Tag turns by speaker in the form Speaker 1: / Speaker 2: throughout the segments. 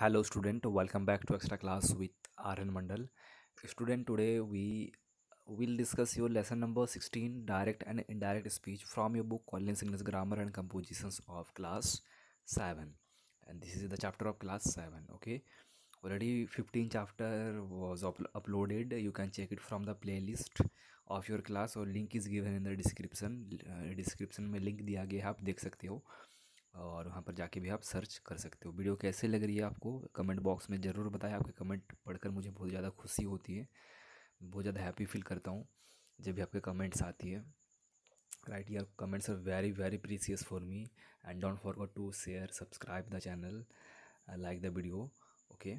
Speaker 1: Hello student welcome back to extra class with R N Mandal student today we will discuss your lesson number sixteen direct and indirect speech from your book calling English grammar and compositions of class seven and this is the chapter of class seven okay already fifteen chapter was uploaded you can check it from the play list of your class और link is given in the description description में link दिया गया है आप देख सकते हो और वहाँ पर जाके भी आप सर्च कर सकते हो वीडियो कैसे लग रही है आपको कमेंट बॉक्स में ज़रूर बताएं आपके कमेंट पढ़कर मुझे बहुत ज़्यादा खुशी होती है बहुत ज़्यादा हैप्पी फील करता हूँ जब भी आपके कमेंट्स आती है राइट यार comments are very very precious for me and don't forget to share subscribe the channel like the video okay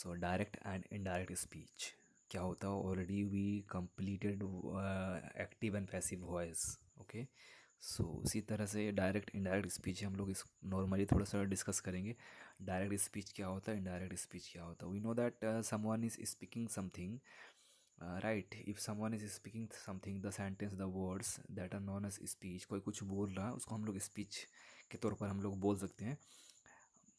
Speaker 1: so direct and indirect speech क्या होता है already we completed active and passive voice okay so so, इसी तरह से direct indirect speech हम लोग इस normally थोड़ा सा डिस्कस करेंगे डायरेक्ट स्पीच क्या होता है इनडायरेक्ट स्पीच क्या होता है we know that someone is speaking something right if someone is speaking something the sentence the words that are known as speech कोई कुछ बोल रहा है उसको हम लोग स्पीच के तौर पर हम लोग बोल सकते हैं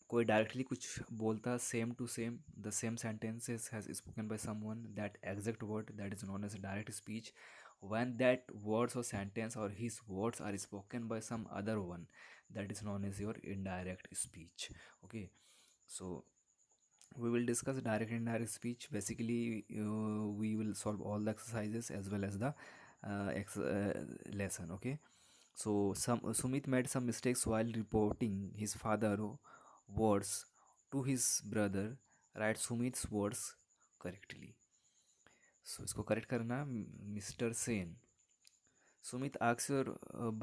Speaker 1: कोई डायरेक्टली कुछ बोलता same to same the same sentences has spoken by someone that exact word that is known as direct speech when that words or sentence or his words are spoken by some other one that is known as your indirect speech okay so we will discuss direct and indirect speech basically uh, we will solve all the exercises as well as the uh, ex uh, lesson okay so some sumit made some mistakes while reporting his father words to his brother write sumit's words correctly so so, इसको correct करना mister Sen Sumit asks your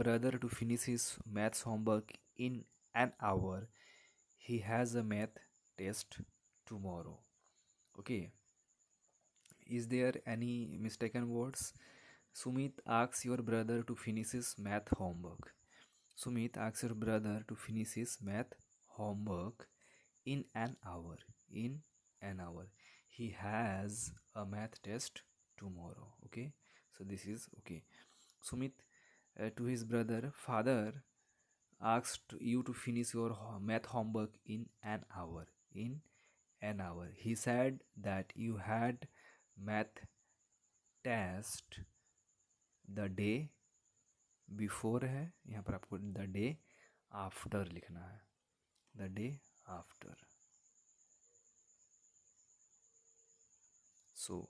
Speaker 1: brother to finish his maths homework in an hour he has a math test tomorrow okay is there any mistake in words Sumit asks your brother to finish his math homework Sumit asks your brother to finish his math homework in an hour in an hour he has a math test tomorrow okay so this is okay sumit uh, to his brother father asked you to finish your math homework in an hour in an hour he said that you had math test the day before है यहाँ पर आपको the day after लिखना है the day after so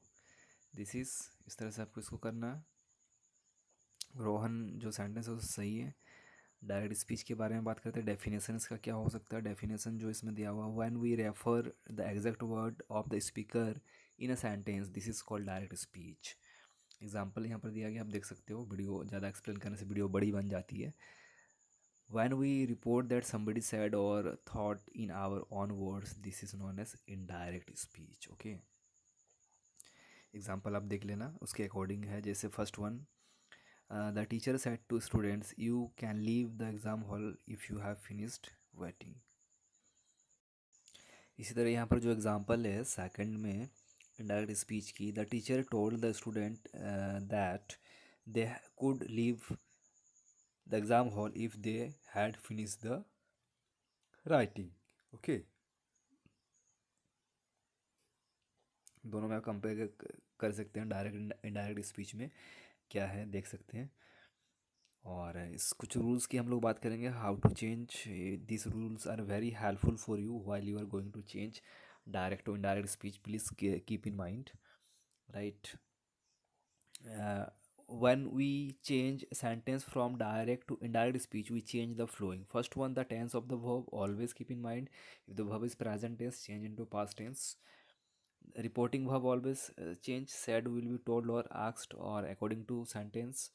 Speaker 1: this is इस तरह से आपको इसको करना है रोहन जो सेंटेंस है वो सही है डायरेक्ट स्पीच के बारे में बात करते हैं डेफिनेशन का क्या हो सकता है डेफिनेशन जो इसमें दिया हुआ when we refer the exact word of the speaker in a sentence this is called direct speech example यहाँ पर दिया गया आप देख सकते हो वीडियो ज़्यादा एक्सप्लेन करने से वीडियो बड़ी बन जाती है when we report that somebody said और thought in our own words this is known as indirect speech okay example आप देख लेना उसके अकॉर्डिंग है जैसे first one the teacher said to students you can leave the exam hall if you have finished waiting इसी तरह यहाँ पर जो एग्ज़ाम्पल है सेकंड में इंडायरेक्ट स्पीच की the teacher told the student that they could leave the exam hall if they had finish the writing okay दोनों का कंपेयर कर सकते हैं डायरेक्ट इनडायरेक्ट स्पीच में क्या है देख सकते हैं और इस कुछ रूल्स की हम लोग बात करेंगे how to change this rules are very helpful for you while you are going to change direct to indirect speech please keep in mind right one we change sentence from direct to indirect speech we change the following first one the tense of the verb always keep in mind if the verb is present tense change into past tense reporting verb always uh, change said will be told or asked or according to sentence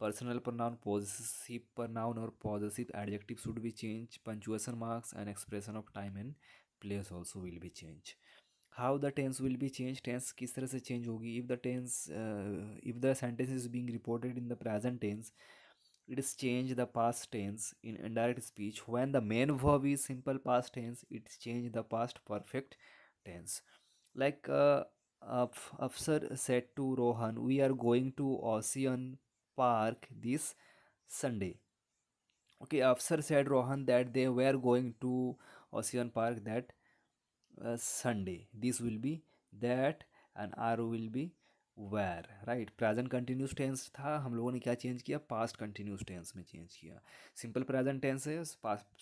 Speaker 1: personal pronoun possessive pronoun or possessive adjective should be changed punctuation marks and expression of time and place also will be changed how the tense will be changed tense किस तरह से change होगी if the tense uh, if the sentence is being reported in the present tense it is changed the past tense in indirect speech when the main verb is simple past tense it is changed the past perfect tense like uh, Afsar said to Rohan, we are going to Ocean Park this Sunday. Okay, Afsar said Rohan that they were going to Ocean Park that uh, Sunday. This will be that and R will be where right present continuous tense था हम लोगों ने क्या change किया past continuous tense में change किया simple present tense है past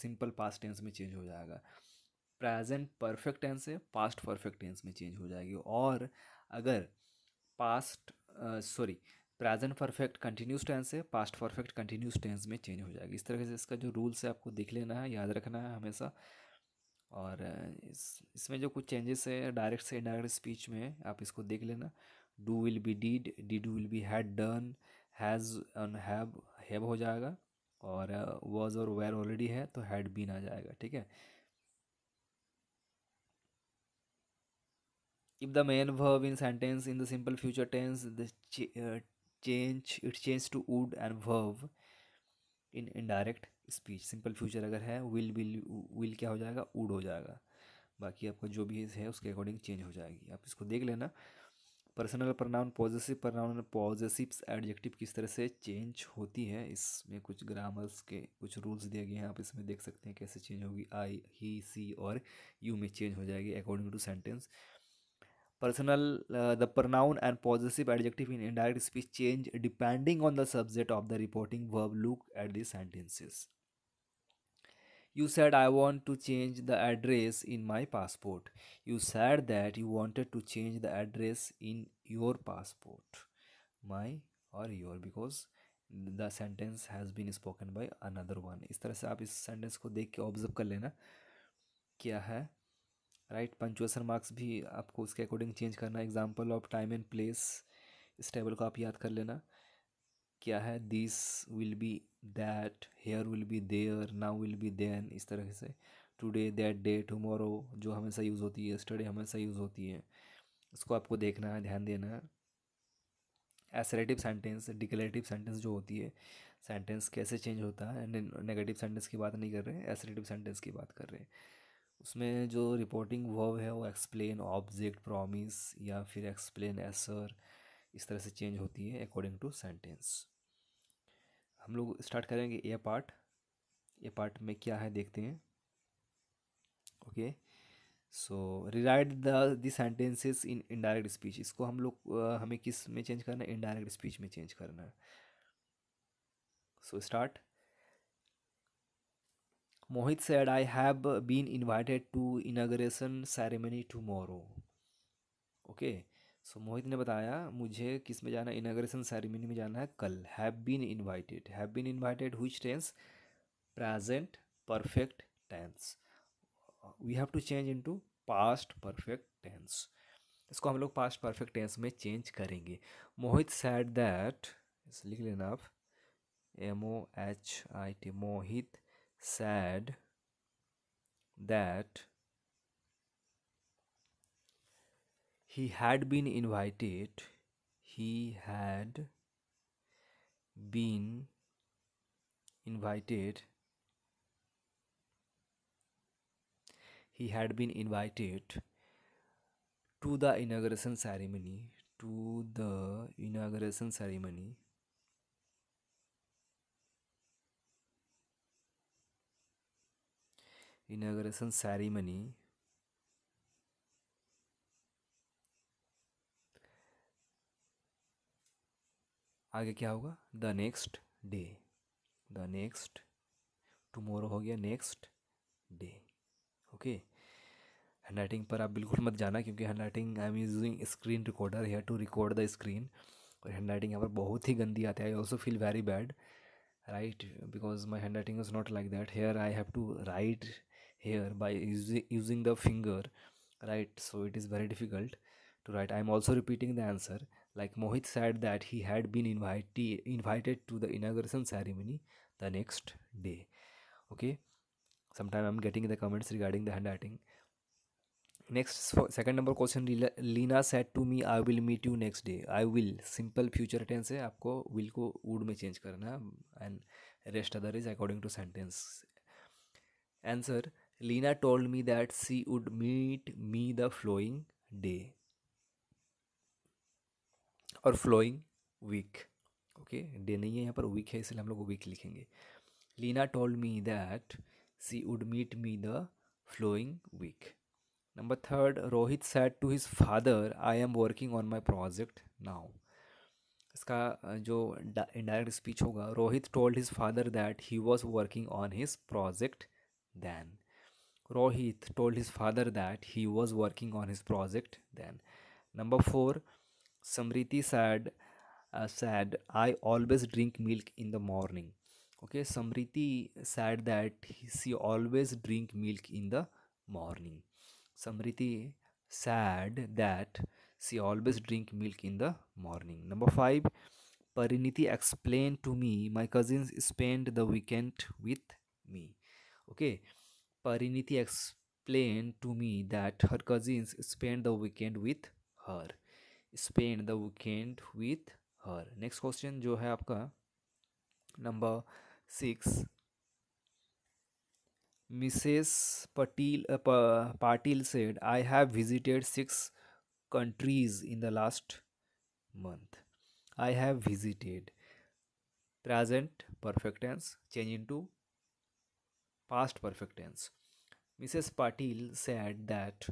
Speaker 1: simple past tense में चेंज हो जाएगा प्रेजेंट परफेक्ट टेंस है पास्ट परफेक्ट टेंस में चेंज हो जाएगी और अगर past sorry present perfect continuous tense है पास्ट परफेक्ट कंटिन्यूस टेंस में चेंज हो जाएगी इस तरह से इसका जो रूल्स है आपको देख लेना है याद रखना है हमेशा और इस इसमें जो कुछ चेंजेस है डायरेक्ट से इनडायरेक्ट स्पीच में आप इसको देख लेना डू विल बी डीड डी do will be had done has and have have हो जाएगा और वॉज और वेयर ऑलरेडी है तो हैड बीन आ जाएगा ठीक है if the main verb in sentence in the simple future tense the ch uh, change it changes to would and verb in indirect speech simple future अगर है will will will क्या हो जाएगा would हो जाएगा बाकी आपका जो भी है उसके अकॉर्डिंग चेंज हो जाएगी आप इसको देख लेना personal pronoun positive pronoun positives adjective किस तरह से चेंज होती है इसमें कुछ ग्रामर्स के कुछ रूल्स दिए गए हैं आप इसमें देख सकते हैं कैसे चेंज होगी आई ही सी और यू में चेंज हो जाएगी according to sentence personal the pronoun and positive adjective in indirect speech change depending on the subject of the reporting verb look at the sentences you said I want to change the address in my passport you said that you wanted to change the address in your passport my और your because the sentence has been spoken by another one इस तरह से आप इस sentence को देख के observe कर लेना क्या है राइट पंचुएसन मार्क्स भी आपको उसके अकॉर्डिंग चेंज करना example of time and place इस टेबल को आप याद कर लेना क्या है this will be that here will be there now will be then इस तरह से टुडे दैट डे टमोरो जो हमेशा यूज़ होती है स्टडी हमेशा यूज़ होती है उसको आपको देखना है ध्यान देना है एसरेटिव सेंटेंस डिकलेटिव सेंटेंस जो होती है सेंटेंस कैसे चेंज होता है नेगेटिव सेंटेंस की बात नहीं कर रहे हैं एसरेटिव सेंटेंस की बात कर रहे हैं उसमें जो रिपोर्टिंग वर्ब है वो एक्सप्लेन ऑब्जेक्ट प्रॉमिस या फिर एक्सप्लेन एसर इस तरह से चेंज होती है अकॉर्डिंग टू सेंटेंस हम लोग स्टार्ट करेंगे ए पार्ट ए पार्ट में क्या है देखते हैं okay so rewrite the the sentences in indirect speech इसको हम लोग हमें किस में चेंज करना है इनडायरेक्ट स्पीच में चेंज करना है so start Mohit said, I have been invited to inauguration ceremony tomorrow. Okay. So so, Mohit ने बताया मुझे किस में जाना इनाग्रेशन सेरेमनी में जाना है कल have been invited have been invited हुई tense present perfect tense we have to change into past perfect tense इसको हम लोग पास्ट परफेक्ट टेंस में चेंज करेंगे मोहित सैड दैट लिख लेना आप M O H I T Mohit Said that he had been invited he had been invited he had been invited to the inauguration ceremony to the inauguration ceremony inauguration ceremony आगे क्या होगा the next day the next tomorrow हो गया next day okay handwriting पर आप बिल्कुल मत जाना क्योंकि handwriting I am using screen recorder here to record the screen और हैंड राइटिंग यहाँ पर बहुत ही गंदी आती है I also feel very bad right because my handwriting is not like that here I have to write here by using the finger right so it is very difficult to write i am also repeating the answer like mohit said that he had been invited invited to the inauguration ceremony the next day okay sometime i'm getting the comments regarding the handwriting next second number question Lena said to me I will meet you next day I will simple future tense है आपको will को would में change करना and rest other is according to sentence answer Lena told me that she would meet me the following day और following week okay day नहीं है यहाँ पर वीक है इसलिए हम लोग वीक लिखेंगे Lena told me that she would meet me the following week number third Rohit said to his father I am working on my project now इसका जो इनडायरेक्ट स्पीच होगा Rohit told his father that he was working on his project then Rohit told his father that he was working on his project then. Number 4. Samriti said, uh, said I always drink milk in the morning. Okay, Samriti said that she always drink milk in the morning. Samriti said that she always drink milk in the morning. Number 5. Pariniti explained to me my cousins spend the weekend with me. Okay. Pariniti explained to me that her cousins spent the weekend with her. Spend the weekend with her. Next question जो है आपका number six Mrs Patel Patil said I have visited six countries in the last month I have visited present perfect tense change into past perfect tense. Mrs. Patil said that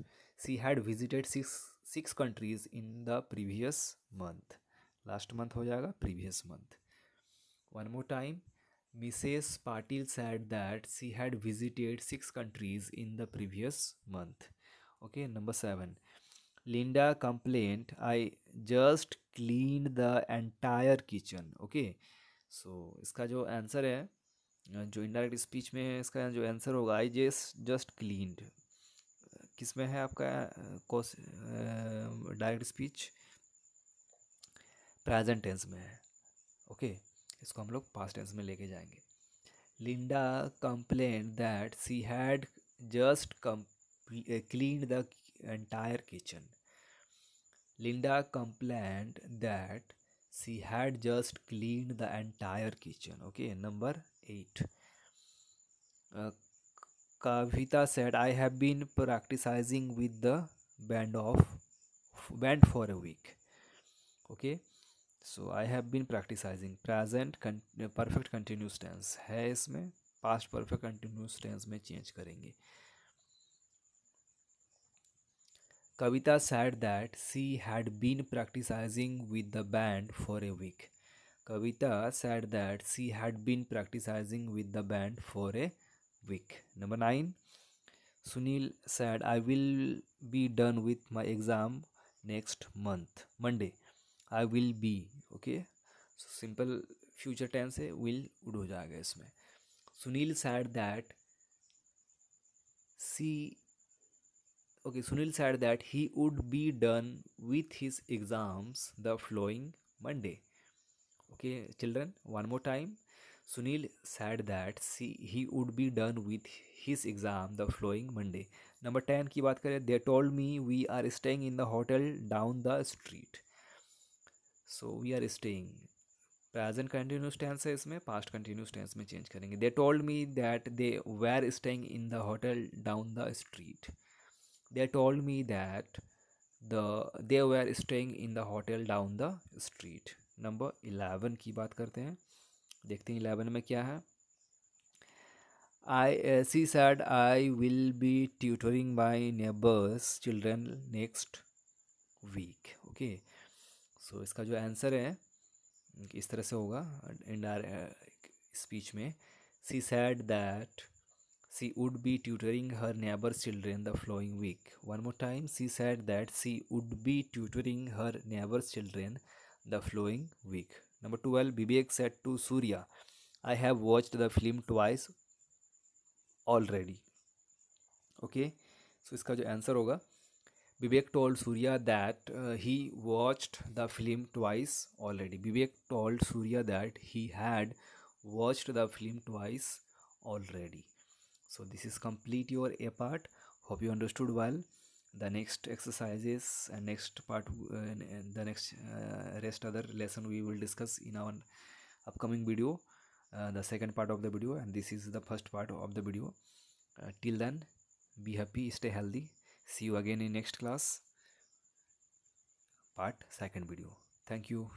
Speaker 1: she had visited six six countries in the previous month. Last month हो जाएगा previous month. One more time. Mrs. Patil said that she had visited six countries in the previous month. Okay, number seven. Linda complained, I just cleaned the entire kitchen. Okay, so इसका जो answer है जो indirect speech में इसका जो answer होगा आई जे just cleaned किस में है आपका कोस डायरेक्ट स्पीच प्रेजेंट टेंस में है ओके इसको हम लोग पास्ट टेंस में लेके जाएंगे Linda complain that she had just clean the entire kitchen Linda complain that she had just clean the entire kitchen okay number Kavita said I have been practising with the band of band for a week okay so I have been practising present perfect continuous tense है इसमें past perfect continuous tense में change करेंगे Kavita said that she had been practising with the band for a week Kavita said that she had been practicing with the band for a week. Number 9. Sunil said, I will be done with my exam next month. Monday. I will be okay simple future tense है will would हो जाएगा इसमें Sunil said that she okay Sunil said that he would be done with his exams the following Monday okay children one more time sunil said that see, he would be done with his exam the following monday number 10 की बात करें they told me we are staying in the hotel down the street so we are staying present continuous tense है इसमें past continuous tense में change करेंगे they told me that they were staying in the hotel down the street they told me that the they were staying in the hotel down the street number eleven की बात करते हैं देखते हैं eleven में क्या है I she said I will be tutoring tutoring neighbours children next week okay so इसका जो आंसर है इस तरह से होगा इन आर स्पीच में she said that she would be tutoring her neighbours children the following week one more time she said that she would be tutoring her neighbours children the following week. Number 12 BBX said to Surya, I have watched the film twice already. Okay, so इसका जो answer होगा Vivek told Surya that uh, he watched the film twice already. Vivek told Surya that he had watched the film twice already. So this is complete your A part. Hope you understood well the next exercises and next part uh, and, and, the next uh, rest other lesson we will discuss in our upcoming video uh, the second part of the video and this is the first part of the video uh, till then be happy stay healthy see you again in next class part second video thank you